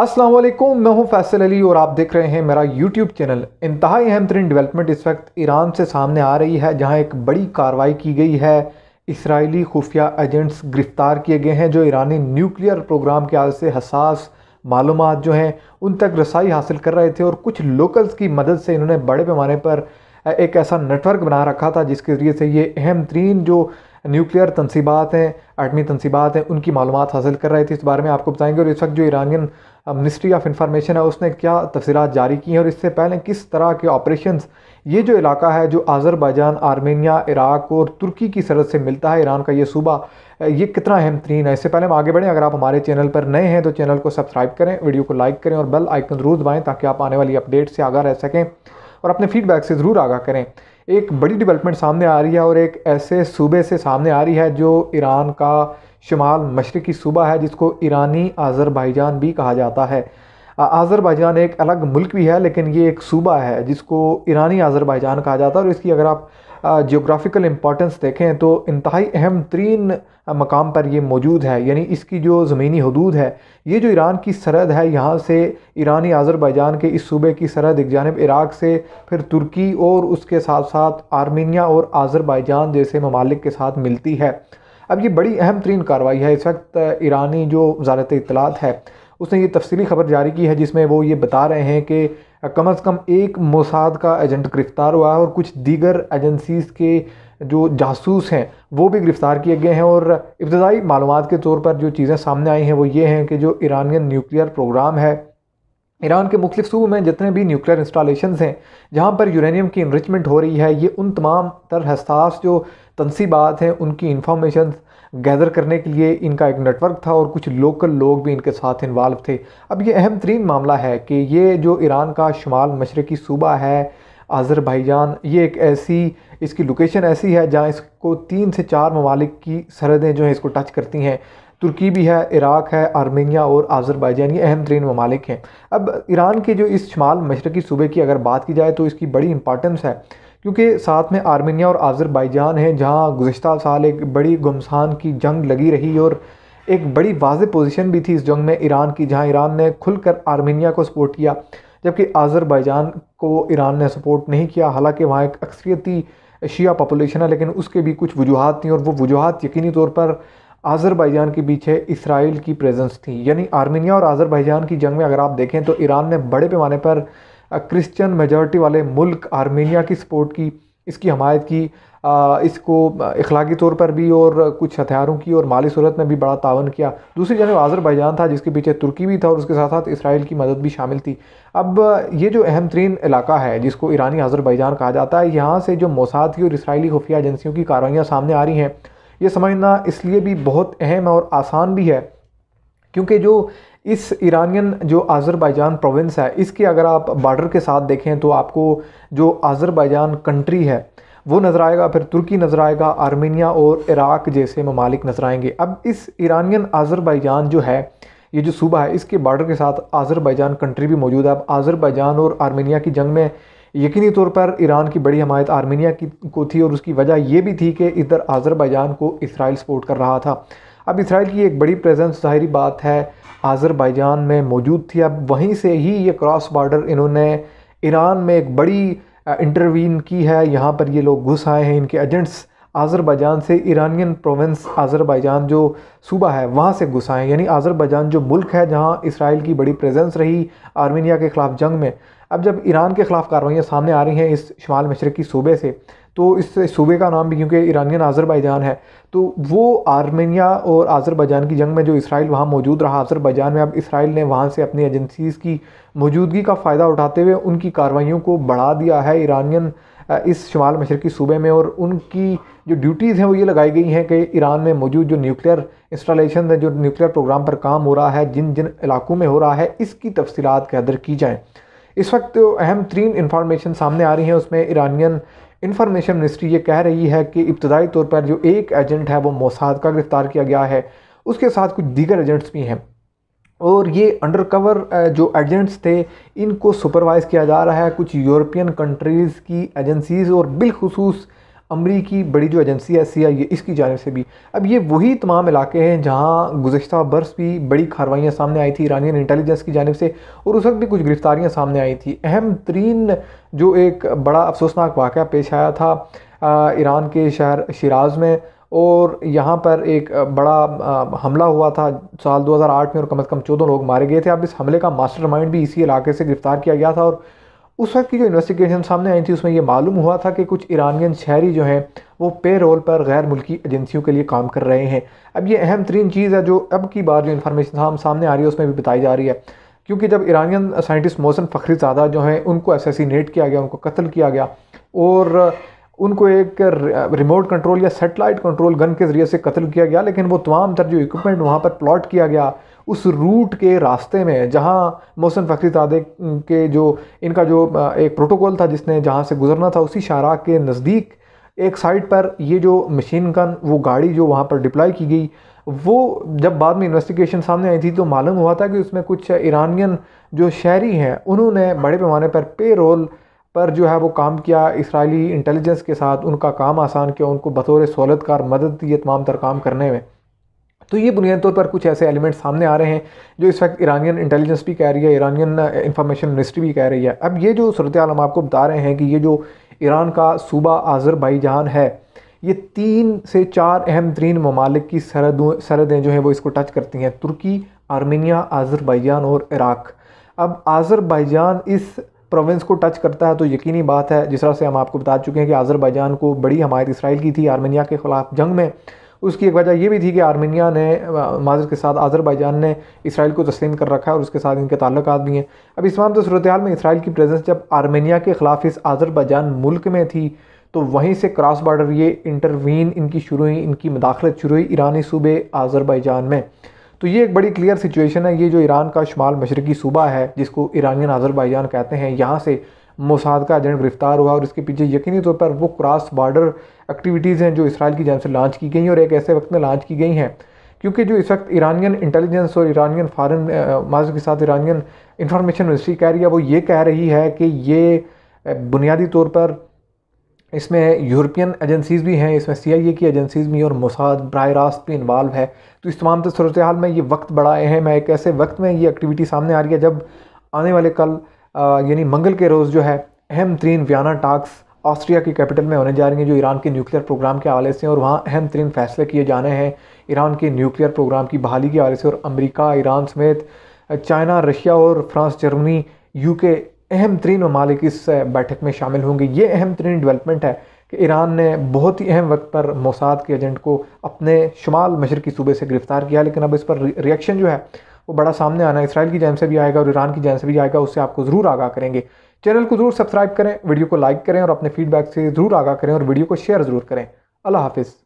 अस्सलाम वालेकुम मैं हूं फैसल अली और आप देख रहे हैं मेरा यूट्यूब चैनल इंतहाई अहम तरीन डेवलपमेंट इस वक्त ईरान से सामने आ रही है जहां एक बड़ी कार्रवाई की गई है इसराइली खुफिया एजेंट्स गिरफ़्तार किए गए हैं जो ईरानी न्यूक्लियर प्रोग्राम के आज से हसास मालूम जो हैं उन तक रसाई हासिल कर रहे थे और कुछ लोकल्स की मदद से इन्होंने बड़े पैमाने पर एक ऐसा नेटवर्क बना रखा था जिसके ज़रिए से ये अहम तरीन जो न्यूक्लियर तनसीबात हैं आटमी तनसीबात हैं उनकी मालूम हासिल कर रहे थे इस बारे में आपको बताएंगे और इस वक्त जो ईरानियन मिनिस्ट्री ऑफ इंफॉर्मेशन है उसने क्या तफसीत जारी की हैं और इससे पहले किस तरह के ऑपरेशन ये जो इलाका है जो आज़रबाईजान आर्मेनिया इराक और तुर्की की सरहद से मिलता है ईरान का ये सूबा ये कितना अहम तरीन है इससे पहले हम आगे बढ़ें अगर आप हमारे चैनल पर नए हैं तो चैनल को सब्सक्राइब करें वीडियो को लाइक करें और बेल आइकन ज़रूर दबाएँ ताकि आप आने वाली अपडेट से आगा रह सकें और अपने फीडबैक से ज़रूर आगा करें एक बड़ी डेवलपमेंट सामने आ रही है और एक ऐसे सूबे से सामने आ रही है जो ईरान का शुमाल मशरकी सूबा है जिसको ईरानी आज़रबाईजान भी कहा जाता है आज़रबाईजान एक अलग मुल्क भी है लेकिन ये एक सूबा है जिसको ईरानी आज़रबाईजान कहा जाता है और इसकी अगर आप जोग्राफ़िकल इम्पॉटेंस देखें तो इंतहाई अहम तरीन मकाम पर ये मौजूद है यानी इसकी जो ज़मीनी हदूद है ये जो ईरान की सरहद है यहाँ से ईरानी आज़रबाईजान के इस सूबे की सरहद एक जानब इराक़ से फिर तुर्की और उसके साथ साथ आर्मीनिया और आज़रबाईजान जैसे ममालिक के साथ मिलती है अब ये बड़ी अहम तरीन कार्रवाई है इस वक्त ईरानी जो वजारत इतलात है उसने ये तफसली खबर जारी की है जिसमें वो ये बता रहे हैं कि कम अज़ कम एक मोसाद का एजेंट गिरफ़्तार हुआ है और कुछ दीगर एजेंसीज़ के जो जासूस हैं वो भी गिरफ़्तार किए गए हैं और इब्तदाई मालूम के तौर पर जो चीज़ें सामने आई हैं वो ये हैं कि जो ईरानियन न्यूक्लियर प्रोग्राम है ईरान के मुख्तु सूबों में जितने भी न्यूक्लियर इंस्टॉलेशन हैं जहाँ पर यूरेनियम की इन्रिचमेंट हो रही है ये उन तमाम तर हसास जो तनसीबात हैं उनकी इन्फॉर्मेशन गैदर करने के लिए इनका एक नेटवर्क था और कुछ लोकल लोग भी इनके साथ इन्वाल्व थे अब ये अहम तरीन मामला है कि ये जो ईरान का शुमाल मशरकी सूबा है आज़रबाईजान ये एक ऐसी इसकी लोकेशन ऐसी है जहाँ इसको तीन से चार ममालिक की सरहदें जो हैं इसको टच करती हैं तुर्की भी है इराक़ है आर्मेनिया और आजरबाइजान ये अहम तरीन ममालिक हैं अब ईरान के जो इस शमाल मशरक़ी सूबे की अगर बात की जाए तो इसकी बड़ी इंपॉर्टेंस है क्योंकि साथ में आर्मेनिया और आज़रबाइजान है जहाँ गुज्त साल एक बड़ी गुमसान की जंग लगी रही और एक बड़ी वाज पोजीशन भी थी इस जंग में ईरान की जहाँ ईरान ने खुलकर आर्मेनिया को सपोर्ट किया जबकि आज़रबाइजान को ईरान ने सपोर्ट नहीं किया हालांकि वहाँ एक अक्सरियती शिया पॉपुलेशन है लेकिन उसके भी कुछ वजूहत थी और वो वजूहत यकीनी तौर पर आज़रबाईजान के पीछे इसराइल की प्रेजेंस थी यानी आर्मीनिया और आज़रबाईजान की जंग में अगर आप देखें तो ईरान ने बड़े पैमाने पर क्रिश्चियन मेजॉरिटी वाले मुल्क आर्मेनिया की सपोर्ट की इसकी हमायत की इसको इखलाकी तौर पर भी और कुछ हथियारों की और माली सूरत में भी बड़ा तावन किया दूसरी जगह आज़रबाईजान था जिसके पीछे तुर्की भी था और उसके साथ साथ इसराइल की मदद भी शामिल थी अब ये जो अहम तरीन इलाका है जिसको ईरानी आज़रबाईजान कहा जाता है यहाँ से जो मोसाद की और इसराइली खुफिया एजेंसियों की कार्रवाइयाँ सामने आ रही हैं ये समझना इसलिए भी बहुत अहम और आसान भी है क्योंकि जो इस ईरानियन जो आज़रबाईजान प्रोविंस है इसके अगर आप बॉर्डर के साथ देखें तो आपको जो आज़रबाईजान कंट्री है वो नज़र आएगा फिर तुर्की नज़र आएगा आर्मेनिया और इराक जैसे ममालिक नज़र आएंगे अब इस ईरानियन आज़रबाईजान जो है ये जो सूबा है इसके बॉर्डर के साथ आज़रबाईजान कंट्री भी मौजूद है अब आज़रबाईजान और आर्मेनिया की जंग में यकीनी तौर पर ईरान की बड़ी हमायत आर्मीनिया की को थी और उसकी वजह यह भी थी कि इधर आज़रबाईजान को इसराइल सपोर्ट कर रहा था अब इसराइल की एक बड़ी प्रेजेंस ज़ाहरी बात है आज़रबाईजान में मौजूद थी अब वहीं से ही ये क्रॉस बॉर्डर इन्होंने ईरान में एक बड़ी इंटरवीन की है यहाँ पर ये लोग घुस आए हैं इनके एजेंट्स आज़रबाईजान से ईरानियन प्रोविंस आज़रबाईजान जो सूबा है वहाँ से घुस यानी आज़रबाईजान जो मुल्क है जहाँ इसराइल की बड़ी प्रेजेंस रही आर्मेनिया के ख़िलाफ़ जंग में अब जब ईरान के ख़िलाफ़ कार्रवाइयाँ सामने आ रही हैं इस शुमाल मशरक़ी सूबे से तो इस सूबे का नाम भी क्योंकि ईरानियन आज़रबाईजान है तो वो आर्मेनिया और आज़रबाईजान की जंग में जो इसराइल वहाँ मौजूद रहा आज़रबाईजान में अब इसराइल ने वहाँ से अपनी एजेंसीज़ की मौजूदगी का फ़ायदा उठाते हुए उनकी कार्रवाइयों को बढ़ा दिया है ईरानियन इस शुमाल मशरक़ी सूबे में और उनकी जो ड्यूटीज़ हैं वो ये लगाई गई हैं कि ईरान में मौजूद जो न्यूक्लियर इंस्टॉलेशन है जो न्यूक्लियर प्रोग्राम पर काम हो रहा है जिन जिन इलाकों में हो रहा है इसकी तफसीत कैदर की जाएँ इस वक्त अहम तरीन इंफॉर्मेशन सामने आ रही है उसमें ईरानियन इंफॉर्मेशन मिनिस्ट्री ये कह रही है कि इब्तदाई तौर पर जो एक एजेंट है वो मोसाद का गिरफ़्तार किया गया है उसके साथ कुछ दीगर एजेंट्स भी हैं और ये अंडर कवर जो एजेंट्स थे इनको सुपरवाइज़ किया जा रहा है कुछ यूरोपियन कंट्रीज़ की एजेंसीज़ और बिलखसूस अमरीकी बड़ी जो एजेंसी है सी आई ए इसकी जानब से भी अब ये वही तमाम इलाके हैं जहाँ गुजशत बरस भी बड़ी कार्रवाइयाँ सामने आई थी ईरानियन इंटेलिजेंस की जानब से और उस वक्त भी कुछ गिरफ्तारियाँ सामने आई थी अहम तरीन जो एक बड़ा अफसोसनाक वाक़ पेश आया था ईरान के शहर शराज में और यहाँ पर एक बड़ा हमला हुआ था साल 2008 में और कम अज़ कम चौदह लोग मारे गए थे अब इस हमले का मास्टरमाइंड भी इसी इलाके से गिरफ़्तार किया गया था और उस वक्त की जो इन्वेस्टिगेशन सामने आई थी उसमें यह मालूम हुआ था कि कुछ ईरानियन शहरी जो हैं वो पे रोल पर गैर मुल्की एजेंसियों के लिए काम कर रहे हैं अब ये अहम तरीन चीज़ है जो अब की बार जो इन्फॉर्मेशन हम सामने आ रही है उसमें भी बताई जा रही है क्योंकि जब ईरानियन साइंटिस्ट मोहसन फखरी ज़्यादा जो हैं उनको एसेसिनेट किया गया उनको कत्ल किया गया और उनको एक रिमोट कंट्रोल या सेटेलाइट कंट्रोल गन के ज़रिए से कत्ल किया गया लेकिन वो तमाम तर जो इक्वमेंट वहाँ पर प्लॉट किया गया उस रूट के रास्ते में जहाँ मोहसन फ़खरी तादे के जो इनका जो एक प्रोटोकॉल था जिसने जहाँ से गुजरना था उसी शाहरा के नज़दीक एक साइड पर ये जो मशीन गन वो गाड़ी जो वहाँ पर डिप्लाई की गई वो जब बाद में इन्वेस्टिगेशन सामने आई थी तो मालूम हुआ था कि उसमें कुछ ईरानियन जो शहरी हैं उन्होंने बड़े पैमाने पर पे रोल पर जो है वो काम किया इसराइली इंटेलिजेंस के साथ उनका काम आसान किया उनको बतौर सहूलतकार मदद दी तमाम तर काम करने में तो ये बुनियादी तौर पर कुछ ऐसे एलिमेंट सामने आ रहे हैं जो इस वक्त ईरानियन इंटेलिजेंस भी कह रही है ईरानियन इंफॉर्मेशन मिनिस्ट्री भी कह रही है अब ये जो सूरत हम आपको बता रहे हैं कि ये जो ईरान का सूबा आज़रबाईजान है ये तीन से चार अहम तरीन ममालिक की सरहदों सरहदें जो हैं वो इसको टच करती हैं तुर्की आर्मेनिया आज़रबाईजान और इराक़ अब आज़रबाईजान इस प्रोविंस को टच करता है तो यकीनी बात है जिस तरह से हम आपको बता चुके हैं कि आज़रबाईजान को बड़ी हमायत इसराइल की थी आर्मेनिया के ख़िलाफ़ जंग में उसकी एक वजह यह भी थी कि आर्मेनिया ने माजर के साथ आज़रबाईजान ने इसराइल को तस्लीम कर रखा है और उसके साथ इनके ताल्लुक भी हैं अब इस तो सूरत हाल में इसराइल की प्रेजेंस जब आर्मेनिया के ख़िलाफ़ इस आज़रबाईजान मुल्क में थी तो वहीं से क्रॉस बॉर्डर ये इंटरवीन इनकी शुरू हुई इनकी मदाखलत शुरू हुई ईरानी सूबे आज़रबाईजान में तो ये एक बड़ी क्लियर सिचुएशन है ये जो ईरान का शुमाल मशरकी सूबा है जिसको ईरानियन आज़रबाईजान कहते हैं यहाँ से मोसाद का एजेंट गिरफ्तार हुआ और इसके पीछे यकीनी तौर पर वो क्रॉस बॉर्डर एक्टिविटीज़ हैं जो इसराइल की जानब से लॉन्च की गई हैं और एक ऐसे वक्त में लॉन्च की गई हैं क्योंकि जो इस वक्त ईरानियन इंटेलिजेंस और ईरानियन फ़ारन माज के साथ ईरानियन इंफॉर्मेशन मिनिस्ट्री कह रही है वो ये कह रही है कि ये बुनियादी तौर पर इसमें यूरोपियन एजेंसीज़ भी हैं इसमें सी की एजेंसीज़ भी और मोसाद बर रास्त भी इन्वाल्व है तो इस तमाम तो सूरत हाल में ये वक्त बड़ा अहम है एक ऐसे वक्त में ये एक्टिविटी सामने आ रही है जब आने वाले कल यानी मंगल के रोज़ जो है अहम तरीन वियाना टास्क ऑस्ट्रिया की कैपिटल में होने जा रही हैं जो ईरान के न्यूक्लियर प्रोग्राम के हवाले से और वहाँ अहम तरीन फैसले किए जाने हैं ईरान के न्यूक्लियर प्रोग्राम की बहाली के हवाले से और अमरीका ईरान समेत चाइना रशिया और फ्रांस जर्मनी यू के अहम तरीन ममालिक इस बैठक में शामिल होंगे ये अहम तरीन डेवलपमेंट है कि ईरान ने बहुत ही अहम वक्त पर मोसाद के एजेंट को अपने शुमाल मशरकी सूबे से गिरफ़्तार किया लेकिन अब इस पर रिएक्शन जो है वो बड़ा सामने आना है इसराइल की जैन से भी आएगा और ईरान की जैन से भी आएगा उससे आपको ज़रूर आगा करेंगे चैनल को ज़रूर सब्सक्राइब करें वीडियो को लाइक करें और अपने फीडबैक से ज़रूर आगा करें और वीडियो को शेयर ज़रूर करें अल्लाह हाफिज़